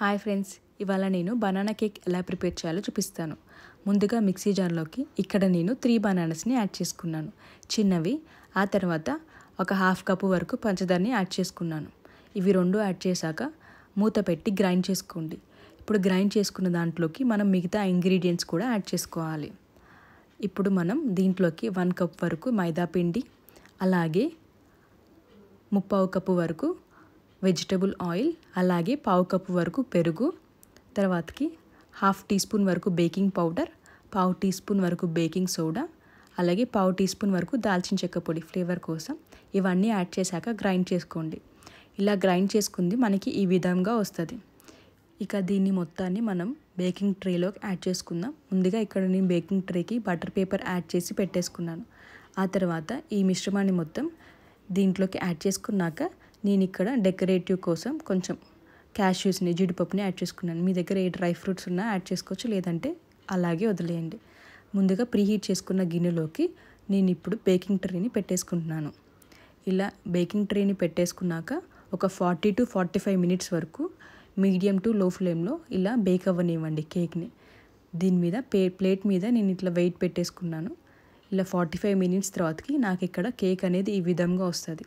hi friends ఇవాళ నేను banana cake ఎలా ప్రిపేర్ చేయాలో చూపిస్తాను ముందుగా మిక్సీ జార్లోకి ఇక్కడ నేను త్రీ బనానాస్ని యాడ్ చేసుకున్నాను చిన్నవి ఆ తర్వాత ఒక హాఫ్ కప్పు వరకు పంచదారని యాడ్ చేసుకున్నాను ఇవి రెండు యాడ్ చేశాక మూత పెట్టి గ్రైండ్ చేసుకోండి ఇప్పుడు గ్రైండ్ చేసుకున్న దాంట్లోకి మనం మిగతా ఇంగ్రీడియంట్స్ కూడా యాడ్ చేసుకోవాలి ఇప్పుడు మనం దీంట్లోకి వన్ కప్ వరకు మైదా పిండి అలాగే ముప్పావు కప్పు వరకు వెజిటబుల్ ఆయిల్ అలాగే పావు కప్పు వరకు పెరుగు తర్వాతకి హాఫ్ టీ స్పూన్ వరకు బేకింగ్ పౌడర్ పావు టీ స్పూన్ వరకు బేకింగ్ సోడా అలాగే పావు టీ స్పూన్ వరకు దాల్చిన చెక్క పొడి ఫ్లేవర్ కోసం ఇవన్నీ యాడ్ చేశాక గ్రైండ్ చేసుకోండి ఇలా గ్రైండ్ చేసుకుంది మనకి ఈ విధంగా వస్తుంది ఇక దీన్ని మొత్తాన్ని మనం బేకింగ్ ట్రేలోకి యాడ్ చేసుకుందాం ముందుగా ఇక్కడ నేను బేకింగ్ ట్రేకి బటర్ పేపర్ యాడ్ చేసి పెట్టేసుకున్నాను ఆ తర్వాత ఈ మిశ్రమాన్ని మొత్తం దీంట్లోకి యాడ్ చేసుకున్నాక నేను ఇక్కడ డెకరేటివ్ కోసం కొంచెం క్యాష్యూస్ని జీడిపప్పుని యాడ్ చేసుకున్నాను మీ దగ్గర ఏ డ్రై ఫ్రూట్స్ ఉన్నా యాడ్ చేసుకోవచ్చు లేదంటే అలాగే వదిలేయండి ముందుగా ప్రీహీట్ చేసుకున్న గిన్నెలోకి నేను ఇప్పుడు బేకింగ్ ట్రేని పెట్టేసుకుంటున్నాను ఇలా బేకింగ్ ట్రేని పెట్టేసుకున్నాక ఒక forty to forty five minutes వరకు మీడియం టు లో ఫ్లేమ్లో ఇలా బేక్ అవ్వనివ్వండి కేక్ని దీని మీద పే ప్లేట్ మీద నేను ఇట్లా వెయిట్ పెట్టేసుకున్నాను ఇలా ఫార్టీ ఫైవ్ మినిట్స్ తర్వాతకి నాకు ఇక్కడ కేక్ అనేది ఈ విధంగా వస్తుంది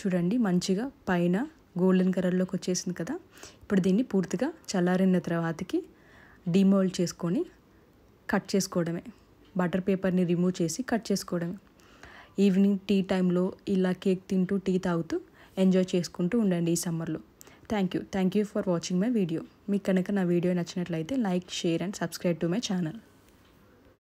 చూడండి మంచిగా పైన గోల్డెన్ కలర్లోకి వచ్చేసింది కదా ఇప్పుడు దీన్ని పూర్తిగా చల్లారిన తర్వాతకి డిమోల్డ్ చేసుకొని కట్ చేసుకోవడమే బటర్ పేపర్ని రిమూవ్ చేసి కట్ చేసుకోవడమే ఈవినింగ్ టీ టైంలో ఇలా కేక్ తింటూ టీ తాగుతూ ఎంజాయ్ చేసుకుంటూ ఉండండి ఈ సమ్మర్లో thank you thank you for watching my video మీకు కనుక నా వీడియో నచ్చినట్లయితే like share and subscribe to my channel